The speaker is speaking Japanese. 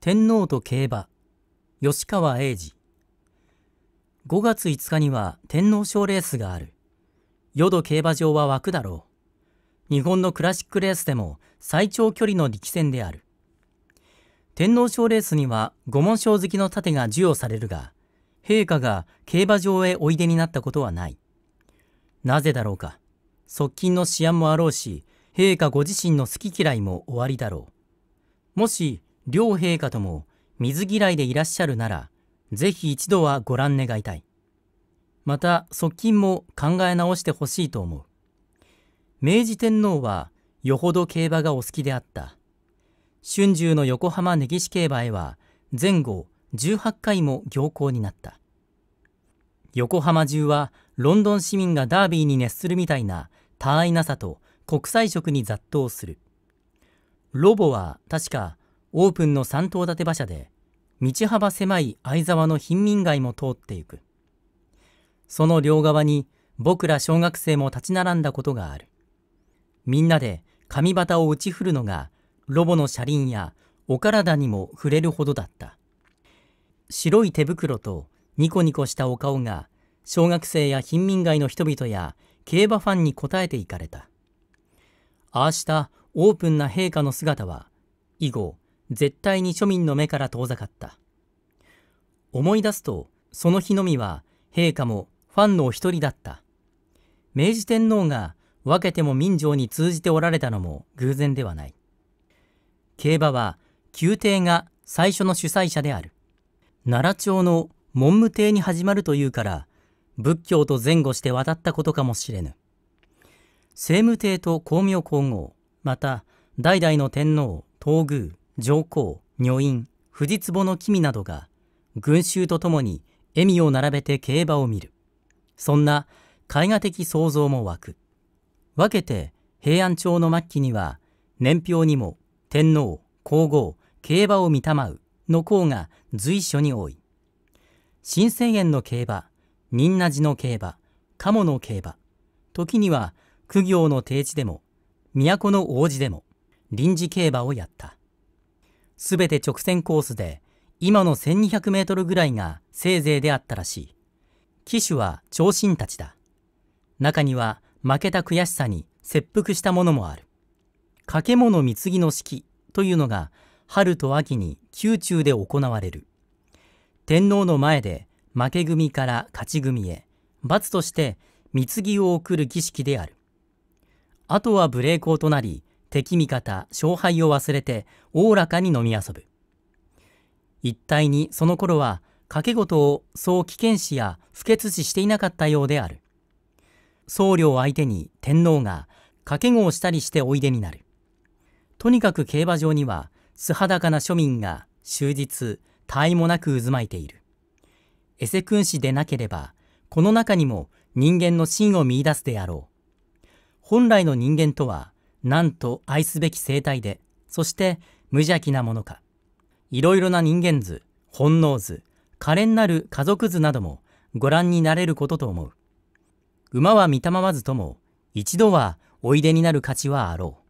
天皇と競馬吉川英治5月5日には天皇賞レースがある淀競馬場は枠くだろう日本のクラシックレースでも最長距離の力戦である天皇賞レースには御門賞好きの盾が授与されるが陛下が競馬場へおいでになったことはないなぜだろうか側近の思案もあろうし陛下ご自身の好き嫌いもおありだろうもし両陛下とも水嫌いでいらっしゃるなら、ぜひ一度はご覧願いたい。また、側近も考え直してほしいと思う。明治天皇は、よほど競馬がお好きであった。春秋の横浜根岸競馬へは、前後18回も行幸になった。横浜中は、ロンドン市民がダービーに熱するみたいな他愛なさと国際色に雑踏する。ロボは確かオープンの3棟建て馬車で道幅狭い相沢の貧民街も通っていくその両側に僕ら小学生も立ち並んだことがあるみんなで紙旗を打ち振るのがロボの車輪やお体にも触れるほどだった白い手袋とニコニコしたお顔が小学生や貧民街の人々や競馬ファンに応えていかれたああしたオープンな陛下の姿は以後絶対に庶民の目から遠ざかった思い出すとその日のみは陛下もファンのお一人だった明治天皇が分けても民情に通じておられたのも偶然ではない競馬は宮廷が最初の主催者である奈良町の文武帝に始まるというから仏教と前後して渡ったことかもしれぬ政務帝と光明皇后また代々の天皇東宮上皇女院藤壺の君などが群衆とともに笑みを並べて競馬を見るそんな絵画的想像も湧く分けて平安朝の末期には年表にも天皇皇后競馬を見たまうの項が随所に多い新千円の競馬仁和寺の競馬鴨の競馬時には苦行の定地でも都の王子でも臨時競馬をやったすべて直線コースで、今の1200メートルぐらいがせいぜいであったらしい。騎手は長身たちだ。中には負けた悔しさに切腹したものもある。掛物貢の式というのが春と秋に宮中で行われる。天皇の前で負け組から勝ち組へ、罰として貢を送る儀式である。あとは無礼講となり、敵味方勝敗を忘れておおらかに飲み遊ぶ一体にその頃は賭け事をそう危険視や不潔視していなかったようである僧侶を相手に天皇が賭け碁をしたりしておいでになるとにかく競馬場には素裸な庶民が終日他愛もなく渦巻いているエセ君子でなければこの中にも人間の真を見いだすであろう本来の人間とはなんと愛すべき生態で、そして無邪気なものか。いろいろな人間図、本能図、可憐なる家族図などもご覧になれることと思う。馬は見たまわずとも、一度はおいでになる価値はあろう。